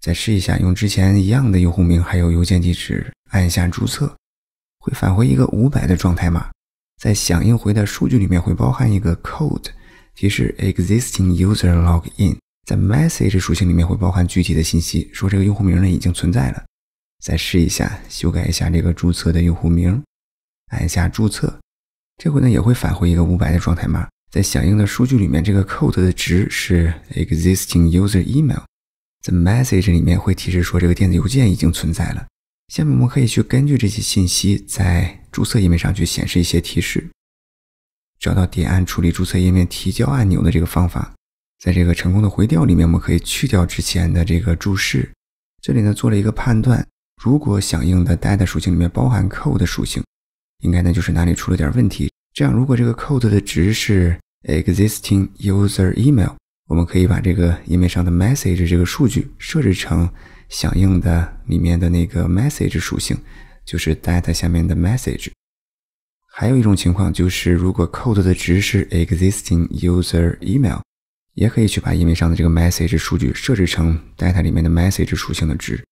再试一下，用之前一样的用户名还有邮件地址，按下注册，会返回一个五百的状态码。在响应回的数据里面会包含一个 code，提示 existing user log in。在 message 属性里面会包含具体的信息，说这个用户名呢已经存在了。再试一下，修改一下这个注册的用户名，按下注册，这回呢也会返回一个五百的状态码。在响应的数据里面，这个 code 的值是 existing user email。The message 里面会提示说这个电子邮件已经存在了。下面我们可以去根据这些信息，在注册页面上去显示一些提示。找到点按处理注册页面提交按钮的这个方法，在这个成功的回调里面，我们可以去掉之前的这个注释。这里呢做了一个判断，如果响应的 data 属性里面包含 code 的属性，应该呢就是哪里出了点问题。这样如果这个 code 的值是 existing user email。我们可以把这个页面上的 message 这个数据设置成响应的里面的那个 message 属性，就是 data 下面的 message。还有一种情况就是，如果 code 的值是 existing user email，也可以去把页面上的这个 message 数据设置成 data 里面的 message 属性的值。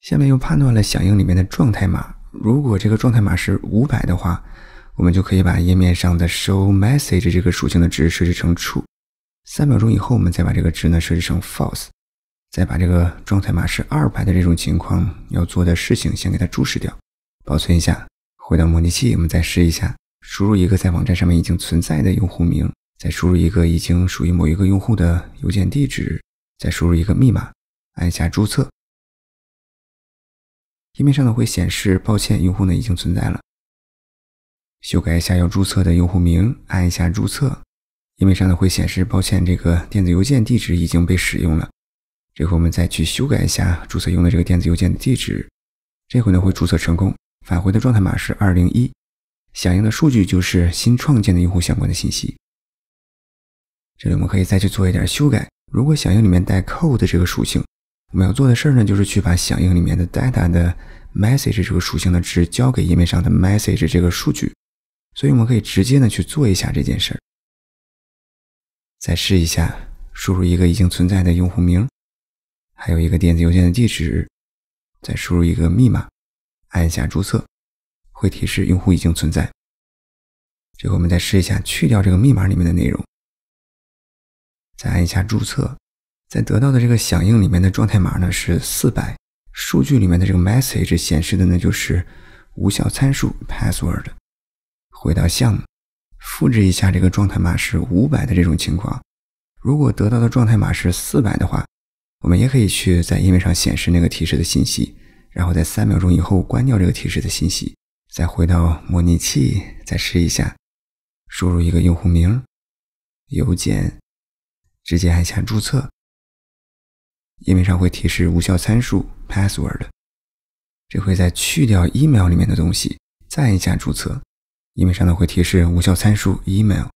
下面又判断了响应里面的状态码，如果这个状态码是五百的话。我们就可以把页面上的 show message 这个属性的值设置成 true，三秒钟以后，我们再把这个值呢设置成 false，再把这个状态码是二排的这种情况要做的事情先给它注释掉，保存一下，回到模拟器，我们再试一下，输入一个在网站上面已经存在的用户名，再输入一个已经属于某一个用户的邮件地址，再输入一个密码，按下注册，页面上呢会显示抱歉，用户呢已经存在了。修改一下要注册的用户名，按一下注册，页面上呢会显示抱歉，这个电子邮件地址已经被使用了。这回我们再去修改一下注册用的这个电子邮件的地址，这回呢会注册成功。返回的状态码是201，响应的数据就是新创建的用户相关的信息。这里我们可以再去做一点修改。如果响应里面带 code 的这个属性，我们要做的事儿呢就是去把响应里面的 data 的 message 这个属性的值交给页面上的 message 这个数据。所以我们可以直接呢去做一下这件事儿。再试一下，输入一个已经存在的用户名，还有一个电子邮件的地址，再输入一个密码，按一下注册，会提示用户已经存在。这后我们再试一下，去掉这个密码里面的内容，再按一下注册，在得到的这个响应里面的状态码呢是400，数据里面的这个 message 显示的呢就是无效参数 password。回到项目，复制一下这个状态码是五百的这种情况。如果得到的状态码是四百的话，我们也可以去在页面上显示那个提示的信息，然后在三秒钟以后关掉这个提示的信息，再回到模拟器再试一下。输入一个用户名、邮件，直接按下注册。页面上会提示无效参数 password。这会再去掉 email 里面的东西，再按下注册。页面上头会提示无效参数 email。